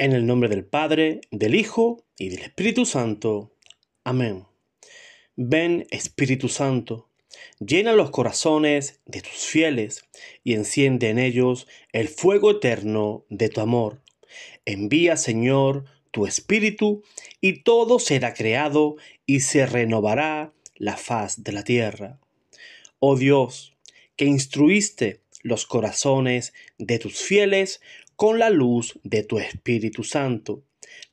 En el nombre del Padre, del Hijo y del Espíritu Santo. Amén. Ven Espíritu Santo, llena los corazones de tus fieles y enciende en ellos el fuego eterno de tu amor. Envía, Señor, tu Espíritu y todo será creado y se renovará la faz de la tierra. Oh Dios, que instruiste los corazones de tus fieles con la luz de tu Espíritu Santo.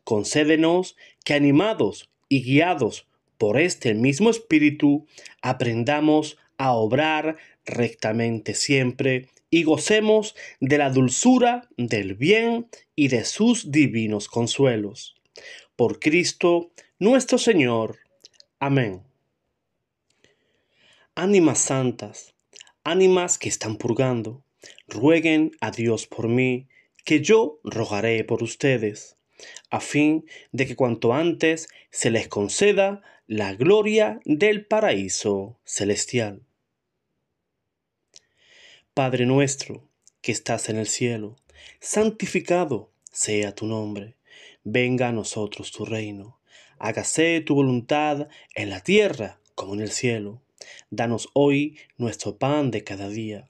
Concédenos que animados y guiados por este mismo Espíritu, aprendamos a obrar rectamente siempre y gocemos de la dulzura del bien y de sus divinos consuelos. Por Cristo nuestro Señor. Amén. Ánimas santas, ánimas que están purgando, rueguen a Dios por mí que yo rogaré por ustedes, a fin de que cuanto antes se les conceda la gloria del paraíso celestial. Padre nuestro, que estás en el cielo, santificado sea tu nombre, venga a nosotros tu reino, hágase tu voluntad en la tierra como en el cielo. Danos hoy nuestro pan de cada día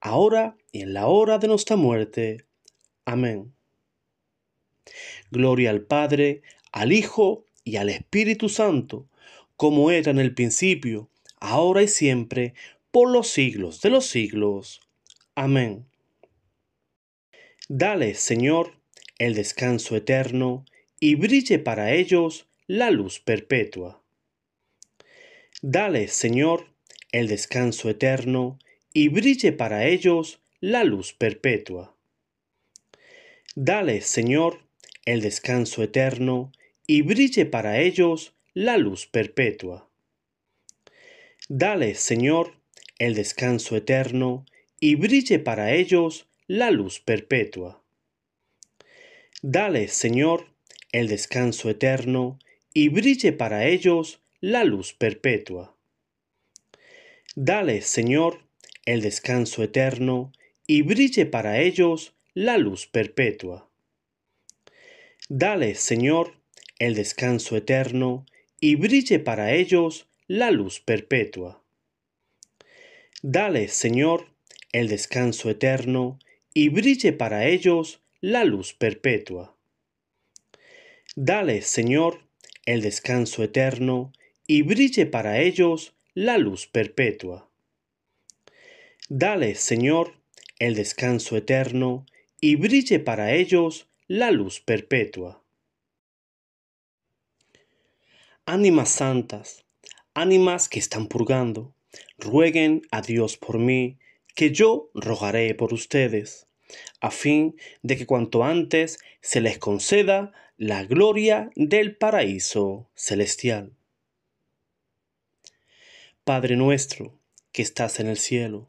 ahora y en la hora de nuestra muerte. Amén. Gloria al Padre, al Hijo y al Espíritu Santo, como era en el principio, ahora y siempre, por los siglos de los siglos. Amén. Dale, Señor, el descanso eterno, y brille para ellos la luz perpetua. Dale, Señor, el descanso eterno, y brille para ellos la luz perpetua. Dale, Señor, el descanso eterno, y brille para ellos la luz perpetua. Dale, Señor, el descanso eterno, y brille para ellos la luz perpetua. Dale, Señor, el descanso eterno, y brille para ellos la luz perpetua. Dale, Señor, el descanso eterno y brille para ellos la luz perpetua. Dale, Señor, el descanso eterno y brille para ellos la luz perpetua. Dale, Señor, el descanso eterno y brille para ellos la luz perpetua. Dale, Señor, el descanso eterno y brille para ellos la luz perpetua. Dale, Señor, el descanso eterno, y brille para ellos la luz perpetua. Ánimas santas, ánimas que están purgando, rueguen a Dios por mí, que yo rogaré por ustedes, a fin de que cuanto antes se les conceda la gloria del paraíso celestial. Padre nuestro, que estás en el cielo,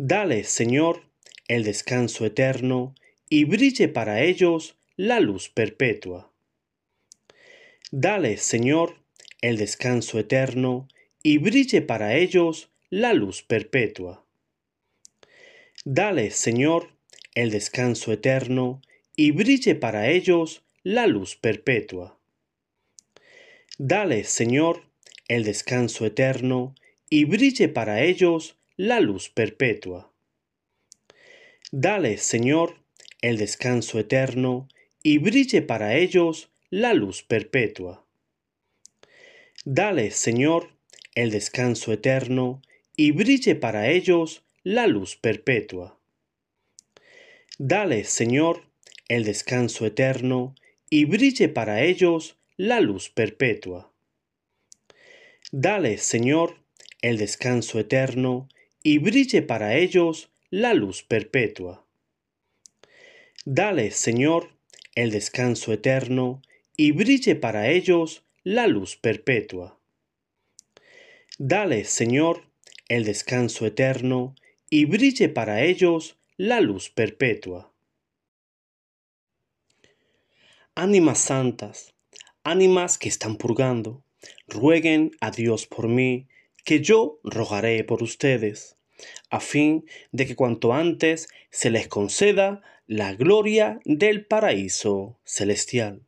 Dale, Señor, el descanso eterno y brille para ellos la luz perpetua. Dale, Señor, el descanso eterno y brille para ellos la luz perpetua. Dale, Señor, el descanso eterno y brille para ellos la luz perpetua. Dale, Señor, el descanso eterno y brille para ellos la luz perpetua. Dale, Señor, el descanso eterno, y brille para ellos la luz perpetua. Dale, Señor, el descanso eterno, y brille para ellos la luz perpetua. Dale, Señor, el descanso eterno, y brille para ellos la luz perpetua. Dale, Señor, el descanso eterno, y brille para ellos la luz perpetua. Dale, Señor, el descanso eterno y brille para ellos la luz perpetua. Dale, Señor, el descanso eterno y brille para ellos la luz perpetua. Ánimas santas, ánimas que están purgando, rueguen a Dios por mí, que yo rogaré por ustedes, a fin de que cuanto antes se les conceda la gloria del paraíso celestial.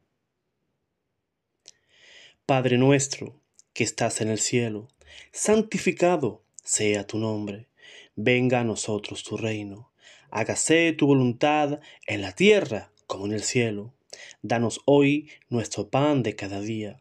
Padre nuestro, que estás en el cielo, santificado sea tu nombre, venga a nosotros tu reino, hágase tu voluntad en la tierra como en el cielo. Danos hoy nuestro pan de cada día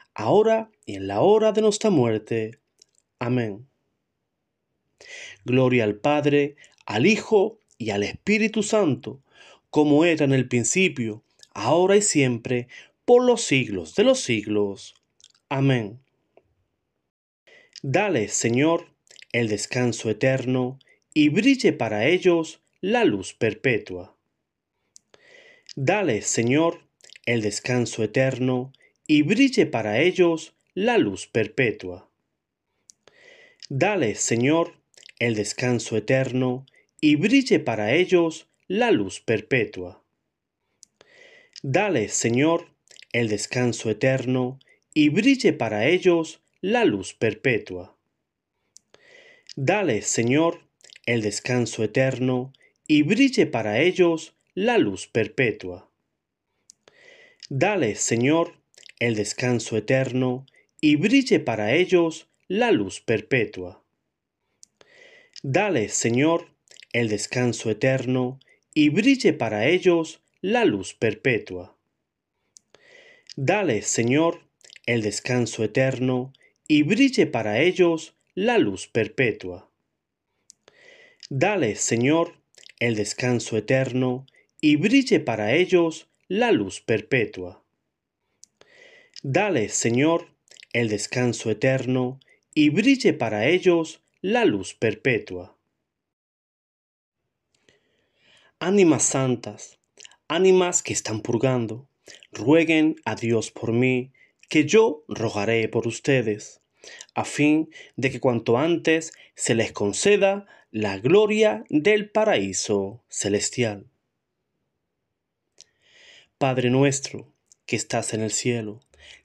ahora y en la hora de nuestra muerte. Amén. Gloria al Padre, al Hijo y al Espíritu Santo, como era en el principio, ahora y siempre, por los siglos de los siglos. Amén. Dale, Señor, el descanso eterno, y brille para ellos la luz perpetua. Dale, Señor, el descanso eterno, y brille para ellos la luz perpetua. Dale, Señor, el descanso eterno, y brille para ellos la luz perpetua. Dale, Señor, el descanso eterno, y brille para ellos la luz perpetua. Dale, Señor, el descanso eterno, y brille para ellos la luz perpetua. Dale, Señor, el descanso eterno y brille para ellos la luz perpetua. Dale, Señor, el descanso eterno y brille para ellos la luz perpetua. Dale, Señor, el descanso eterno y brille para ellos la luz perpetua. Dale, Señor, el descanso eterno y brille para ellos la luz perpetua. Dale, Señor, el descanso eterno, y brille para ellos la luz perpetua. Ánimas santas, ánimas que están purgando, rueguen a Dios por mí, que yo rogaré por ustedes, a fin de que cuanto antes se les conceda la gloria del paraíso celestial. Padre nuestro, que estás en el cielo,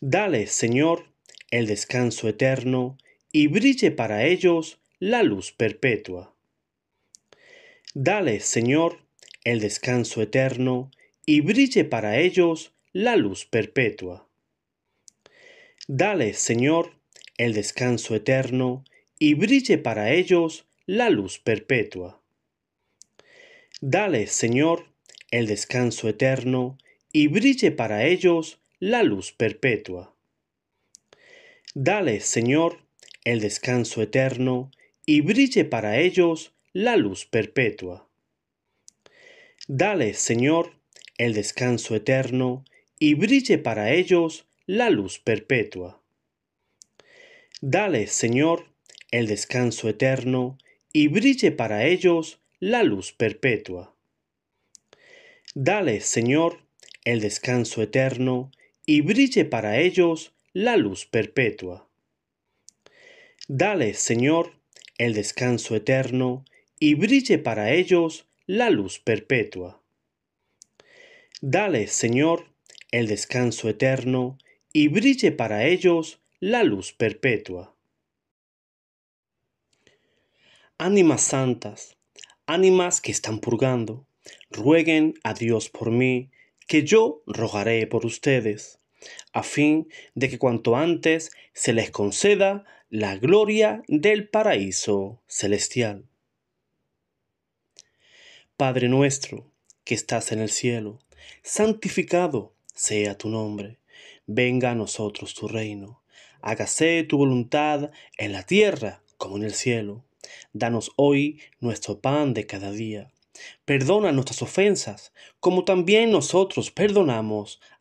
Dale, Señor, el descanso eterno, y brille para ellos la luz perpetua. Dale, Señor, el descanso eterno, y brille para ellos la luz perpetua. Dale, Señor, el descanso eterno, y brille para ellos la luz perpetua. Dale, Señor, el descanso eterno, y brille para ellos la luz perpetua. Dale, Señor, el descanso eterno, y brille para ellos la luz perpetua. Dale, Señor, el descanso eterno, y brille para ellos la luz perpetua. Dale, Señor, el descanso eterno, y brille para ellos la luz perpetua. Dale, Señor, el descanso eterno, y brille para ellos la luz perpetua. Dale, Señor, el descanso eterno y brille para ellos la luz perpetua. Dale, Señor, el descanso eterno y brille para ellos la luz perpetua. Ánimas santas, ánimas que están purgando, rueguen a Dios por mí, que yo rogaré por ustedes a fin de que cuanto antes se les conceda la gloria del paraíso celestial. Padre nuestro, que estás en el cielo, santificado sea tu nombre, venga a nosotros tu reino, hágase tu voluntad en la tierra como en el cielo. Danos hoy nuestro pan de cada día. Perdona nuestras ofensas, como también nosotros perdonamos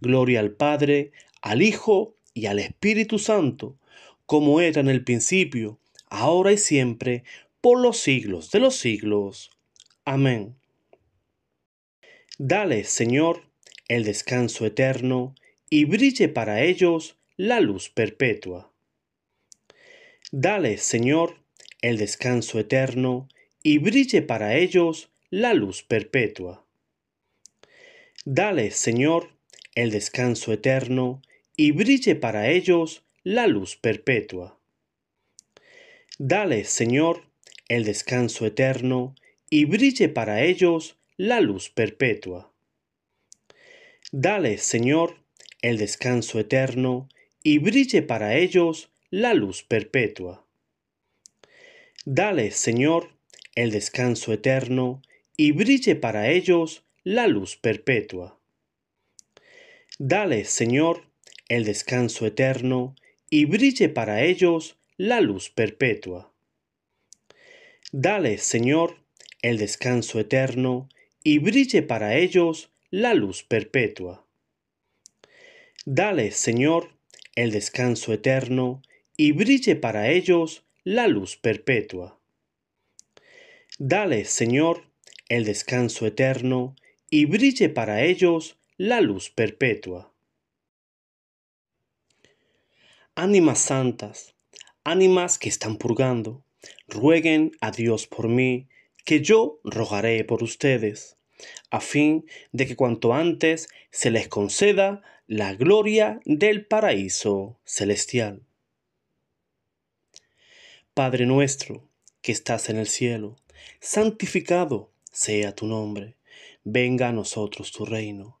Gloria al Padre, al Hijo y al Espíritu Santo, como era en el principio, ahora y siempre, por los siglos de los siglos. Amén. Dale, Señor, el descanso eterno, y brille para ellos la luz perpetua. Dale, Señor, el descanso eterno, y brille para ellos la luz perpetua. Dale, Señor, el descanso eterno y brille para ellos la luz perpetua. Dale, Señor, el descanso eterno y brille para ellos la luz perpetua. Dale, Señor, el descanso eterno y brille para ellos la luz perpetua. Dale, Señor, el descanso eterno y brille para ellos la luz perpetua. Dale, Señor, el descanso eterno, y brille para ellos la luz perpetua. Dale, Señor, el descanso eterno, y brille para ellos la luz perpetua. Dale, Señor, el descanso eterno, y brille para ellos la luz perpetua. Dale, Señor, el descanso eterno, y brille para ellos la luz perpetua. Ánimas santas, ánimas que están purgando, rueguen a Dios por mí, que yo rogaré por ustedes, a fin de que cuanto antes se les conceda la gloria del paraíso celestial. Padre nuestro, que estás en el cielo, santificado sea tu nombre, venga a nosotros tu reino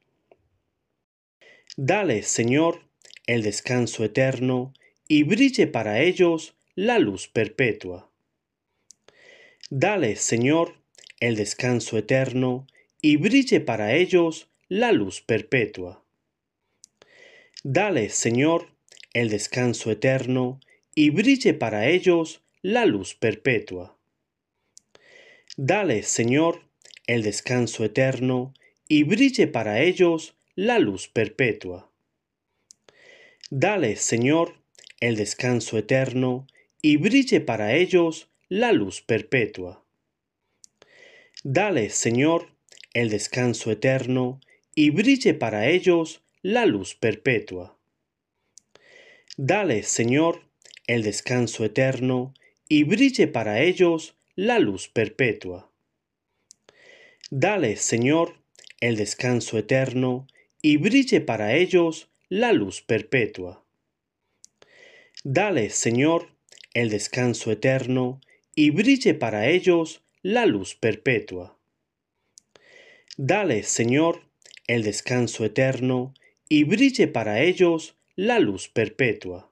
Dale, Señor, el descanso eterno, y brille para ellos la luz perpetua. Dale, Señor, el descanso eterno, y brille para ellos la luz perpetua. Dale, Señor, el descanso eterno, y brille para ellos la luz perpetua. Dale, Señor, el descanso eterno, y brille para ellos la luz perpetua. Dale, Señor, el descanso eterno, y brille para ellos la luz perpetua. Dale, Señor, el descanso eterno, y brille para ellos la luz perpetua. Dale, Señor, el descanso eterno, y brille para ellos la luz perpetua. Dale, Señor, el descanso eterno, y brille para ellos la luz perpetua. Dale, Señor, el descanso eterno, y brille para ellos la luz perpetua. Dale, Señor, el descanso eterno, y brille para ellos la luz perpetua.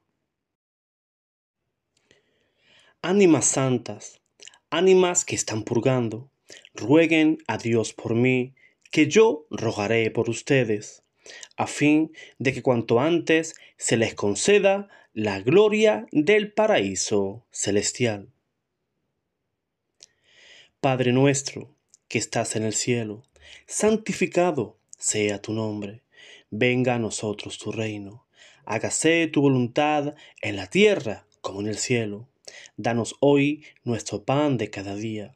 Ánimas santas, ánimas que están purgando, rueguen a Dios por mí, que yo rogaré por ustedes, a fin de que cuanto antes se les conceda la gloria del paraíso celestial. Padre nuestro, que estás en el cielo, santificado sea tu nombre, venga a nosotros tu reino, hágase tu voluntad en la tierra como en el cielo. Danos hoy nuestro pan de cada día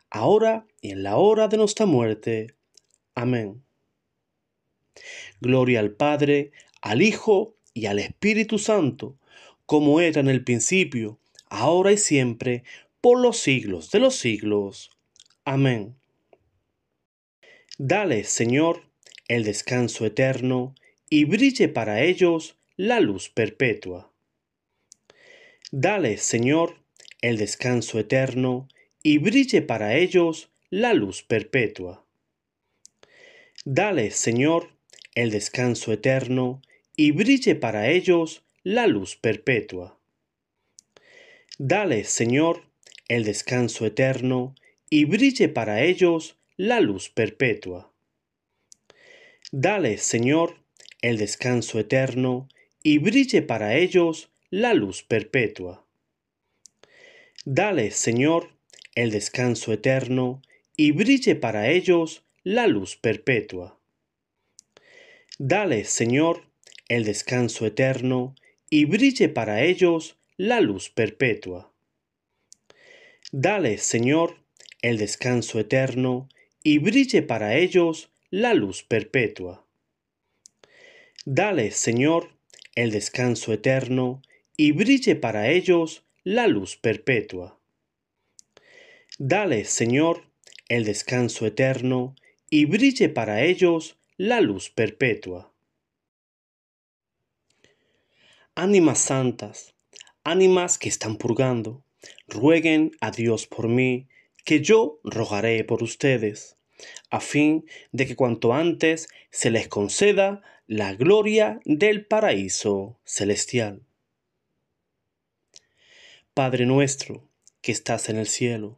ahora y en la hora de nuestra muerte. Amén. Gloria al Padre, al Hijo y al Espíritu Santo, como era en el principio, ahora y siempre, por los siglos de los siglos. Amén. Dale, Señor, el descanso eterno, y brille para ellos la luz perpetua. Dale, Señor, el descanso eterno, y brille para ellos la luz perpetua. Dale, Señor, el descanso eterno, y brille para ellos la luz perpetua. Dale, Señor, el descanso eterno, y brille para ellos la luz perpetua. Dale, Señor, el descanso eterno, y brille para ellos la luz perpetua. Dale, Señor, el descanso eterno y brille para ellos la luz perpetua. Dale, Señor, el descanso eterno y brille para ellos la luz perpetua. Dale, Señor, el descanso eterno y brille para ellos la luz perpetua. Dale, Señor, el descanso eterno y brille para ellos la luz perpetua. Dale, Señor, el descanso eterno, y brille para ellos la luz perpetua. Ánimas santas, ánimas que están purgando, rueguen a Dios por mí, que yo rogaré por ustedes, a fin de que cuanto antes se les conceda la gloria del paraíso celestial. Padre nuestro, que estás en el cielo,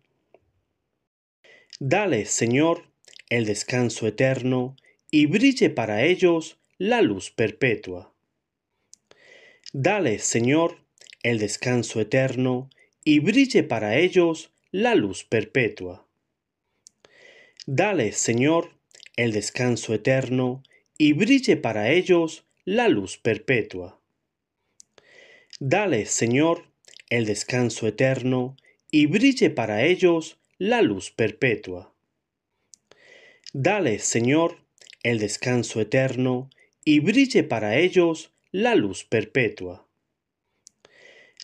Dale, Señor, el descanso eterno, y brille para ellos la luz perpetua. Dale, Señor, el descanso eterno, y brille para ellos la luz perpetua. Dale, Señor, el descanso eterno, y brille para ellos la luz perpetua. Dale, Señor, el descanso eterno, y brille para ellos la luz perpetua. Dale, Señor, el descanso eterno, y brille para ellos la luz perpetua.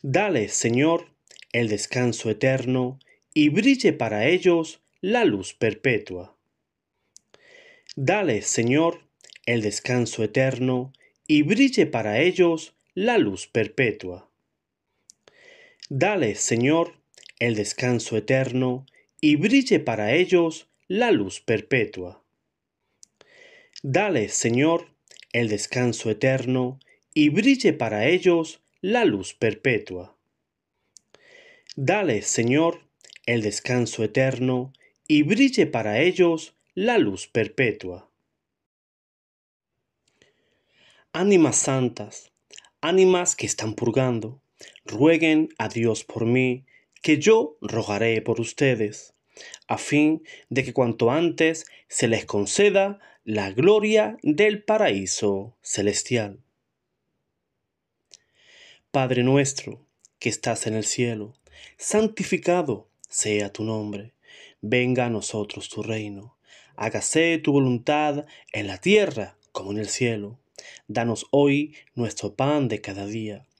Dale, Señor, el descanso eterno, y brille para ellos la luz perpetua. Dale, Señor, el descanso eterno, y brille para ellos la luz perpetua. Dale, Señor, el descanso eterno, y brille para ellos la luz perpetua. Dale, Señor, el descanso eterno, y brille para ellos la luz perpetua. Dale, Señor, el descanso eterno, y brille para ellos la luz perpetua. Ánimas santas, ánimas que están purgando, rueguen a Dios por mí, que yo rogaré por ustedes, a fin de que cuanto antes se les conceda la gloria del paraíso celestial. Padre nuestro, que estás en el cielo, santificado sea tu nombre, venga a nosotros tu reino, hágase tu voluntad en la tierra como en el cielo. Danos hoy nuestro pan de cada día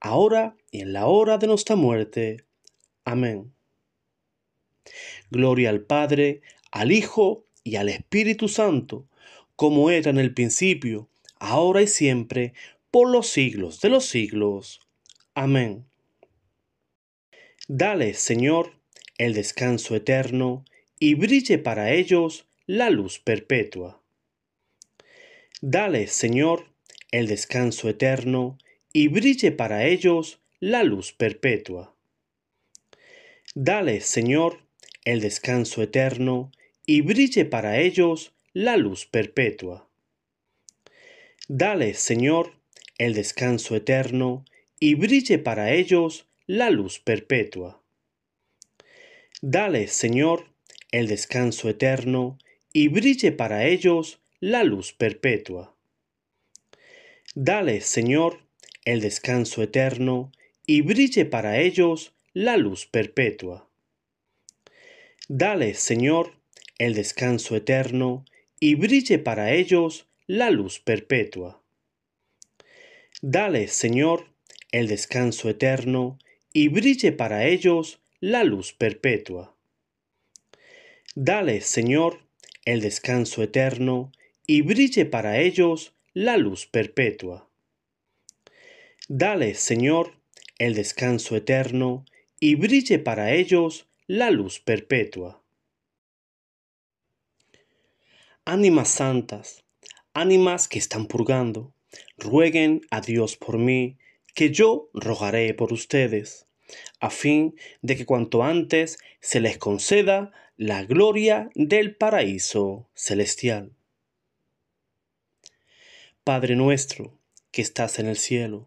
ahora y en la hora de nuestra muerte. Amén. Gloria al Padre, al Hijo y al Espíritu Santo, como era en el principio, ahora y siempre, por los siglos de los siglos. Amén. Dale, Señor, el descanso eterno, y brille para ellos la luz perpetua. Dale, Señor, el descanso eterno, y brille para ellos la luz perpetua. Dale, Señor, el descanso eterno y brille para ellos la luz perpetua. Dale, Señor, el descanso eterno y brille para ellos la luz perpetua. Dale, Señor, el descanso eterno y brille para ellos la luz perpetua. Dale, Señor, el descanso eterno y brille para ellos la luz perpetua. Dale, Señor, el descanso eterno y brille para ellos la luz perpetua. Dale, Señor, el descanso eterno y brille para ellos la luz perpetua. Dale, Señor, el descanso eterno y brille para ellos la luz perpetua. Dale, Señor, el descanso eterno, y brille para ellos la luz perpetua. Ánimas santas, ánimas que están purgando, rueguen a Dios por mí, que yo rogaré por ustedes, a fin de que cuanto antes se les conceda la gloria del paraíso celestial. Padre nuestro, que estás en el cielo,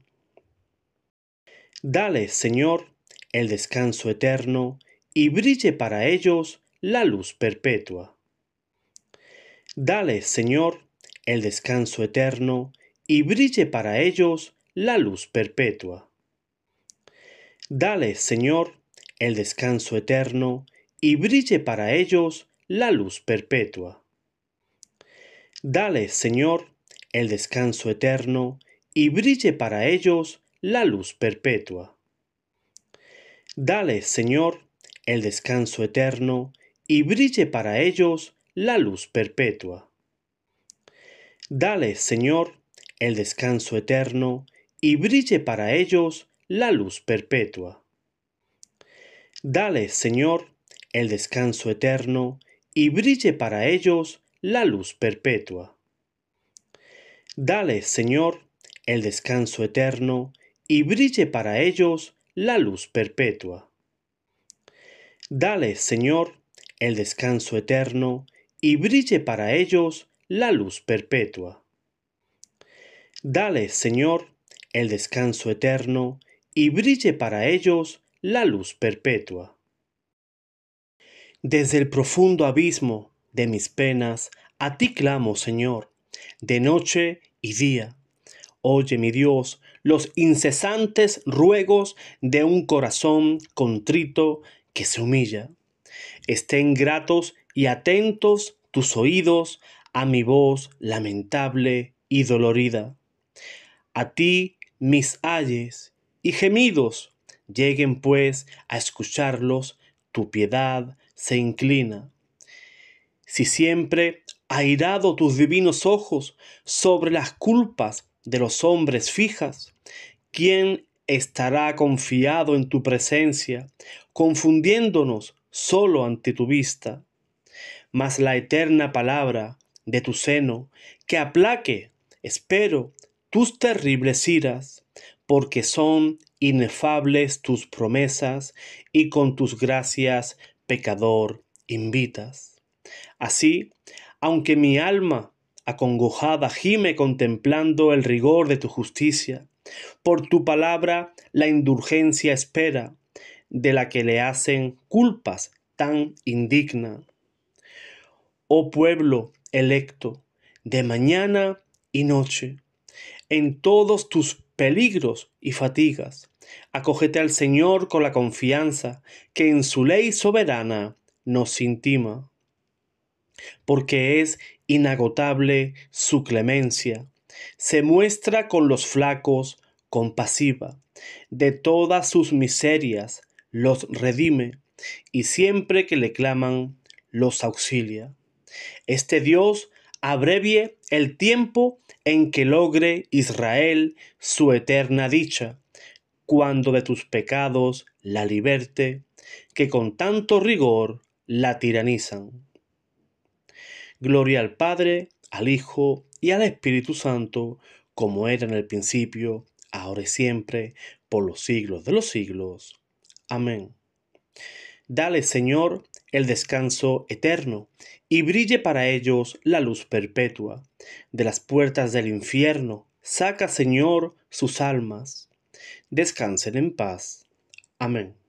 Dale, Señor, el descanso eterno, y brille para ellos la luz perpetua. Dale, Señor, el descanso eterno, y brille para ellos la luz perpetua. Dale, Señor, el descanso eterno, y brille para ellos la luz perpetua. Dale, Señor, el descanso eterno, y brille para ellos la luz perpetua. Dale, Señor, el descanso eterno, y brille para ellos la luz perpetua. Dale, Señor, el descanso eterno, y brille para ellos la luz perpetua. Dale, Señor, el descanso eterno, y brille para ellos la luz perpetua. Dale, Señor, el descanso eterno, y brille para ellos la luz perpetua. Dale, Señor, el descanso eterno, y brille para ellos la luz perpetua. Dale, Señor, el descanso eterno, y brille para ellos la luz perpetua. Desde el profundo abismo de mis penas, a ti clamo, Señor, de noche y día. Oye, mi Dios, los incesantes ruegos de un corazón contrito que se humilla. Estén gratos y atentos tus oídos a mi voz lamentable y dolorida. A ti mis ayes y gemidos lleguen pues a escucharlos, tu piedad se inclina. Si siempre airado tus divinos ojos sobre las culpas de los hombres fijas, ¿quién estará confiado en tu presencia, confundiéndonos solo ante tu vista? Mas la eterna palabra de tu seno, que aplaque, espero, tus terribles iras, porque son inefables tus promesas y con tus gracias, pecador, invitas. Así, aunque mi alma acongojada gime contemplando el rigor de tu justicia. Por tu palabra la indulgencia espera, de la que le hacen culpas tan indigna. Oh pueblo electo, de mañana y noche, en todos tus peligros y fatigas, acógete al Señor con la confianza que en su ley soberana nos intima porque es inagotable su clemencia. Se muestra con los flacos compasiva. De todas sus miserias los redime, y siempre que le claman, los auxilia. Este Dios abrevie el tiempo en que logre Israel su eterna dicha, cuando de tus pecados la liberte, que con tanto rigor la tiranizan. Gloria al Padre, al Hijo y al Espíritu Santo, como era en el principio, ahora y siempre, por los siglos de los siglos. Amén. Dale, Señor, el descanso eterno, y brille para ellos la luz perpetua. De las puertas del infierno, saca, Señor, sus almas. Descansen en paz. Amén.